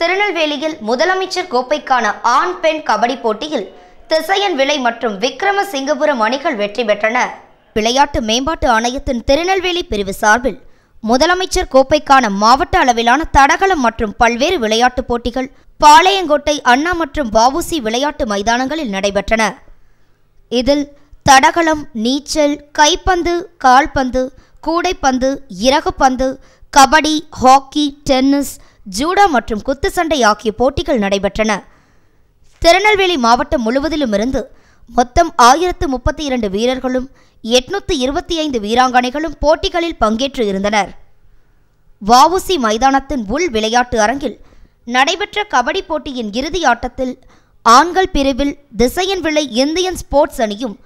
திருநெல்வேலியில் முதலமைச்சர் கோப்பைக்கான ஆண் பெண் கபடி போட்டியில் திசையன் விலை மற்றும் விக்ரம சிங்கபுரம் அணிகள் வெற்றி பெற்றன விளையாட்டு மேம்பாட்டு ஆணையத்தின் திருநெல்வேலி பிரிவு சார்பில் முதலமைச்சர் கோப்பைக்கான மாவட்ட அளவிலான தடகளம் மற்றும் பல்வேறு விளையாட்டுப் போட்டிகள் பாளையங்கோட்டை அண்ணா மற்றும் பாபுசி விளையாட்டு மைதானங்களில் நடைபெற்றன இதில் தடகளம் நீச்சல் கைப்பந்து கால்பந்து கூடைப்பந்து இறகுப்பந்து கபடி ஹாக்கி டென்னிஸ் ஜூடா மற்றும் குத்துச்சண்டை ஆகிய போட்டிகள் நடைபெற்றன திருநெல்வேலி மாவட்டம் முழுவதிலுமிருந்து மொத்தம் ஆயிரத்து முப்பத்தி இரண்டு வீரர்களும் எட்நூத்தி இருபத்தி ஐந்து வீராங்கனைகளும் போட்டிகளில் பங்கேற்று இருந்தனர் வவுசி மைதானத்தின் உள் விளையாட்டு அரங்கில் நடைபெற்ற கபடி போட்டியின் இறுதி ஆட்டத்தில் ஆண்கள் பிரிவில் திசையன் விளை இந்தியன் ஸ்போர்ட்ஸ் அணியும்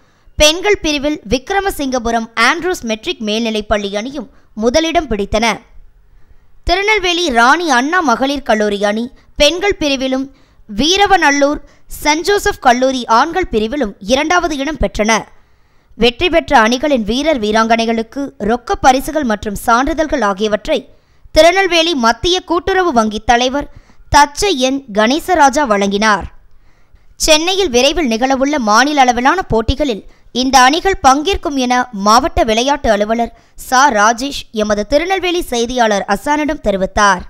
பெண்கள் பிரிவில் விக்ரமசிங்கபுரம் ஆண்ட்ரூஸ் மெட்ரிக் மேல்நிலைப் பள்ளி அணியும் முதலிடம் பிடித்தன திருநெல்வேலி ராணி அண்ணா மகளிர் கல்லூரி அணி பெண்கள் பிரிவிலும் வீரவநல்லூர் சென்ட் ஜோசப் கல்லூரி ஆண்கள் பிரிவிலும் இரண்டாவது இடம் பெற்றன வெற்றி பெற்ற அணிகளின் வீரர் வீராங்கனைகளுக்கு ரொக்க பரிசுகள் மற்றும் சான்றிதழ்கள் ஆகியவற்றை திருநெல்வேலி மத்திய கூட்டுறவு வங்கி தலைவர் தச்சை என் கணேசராஜா வழங்கினார் சென்னையில் விரைவில் நிகழவுள்ள மாநில அளவிலான போட்டிகளில் இந்த அணிகள் பங்கேற்கும் என மாவட்ட விளையாட்டு அலுவலர் சா ராஜேஷ் எமது திருநெல்வேலி செய்தியாளர் அசானிடம் தெரிவித்தார்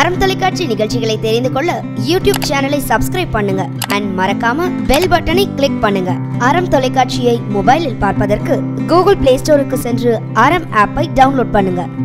அறம் தொலைக்காட்சி நிகழ்ச்சிகளை தெரிந்து கொள்ள யூடியூப் சேனலை சப்ஸ்கிரைப் பண்ணுங்க அண்ட் மறக்காம பெல் பட்டனை கிளிக் பண்ணுங்க அறம் தொலைக்காட்சியை மொபைலில் பார்ப்பதற்கு கூகுள் பிளே ஸ்டோருக்கு சென்று அறம் ஆப்பை டவுன்லோட் பண்ணுங்க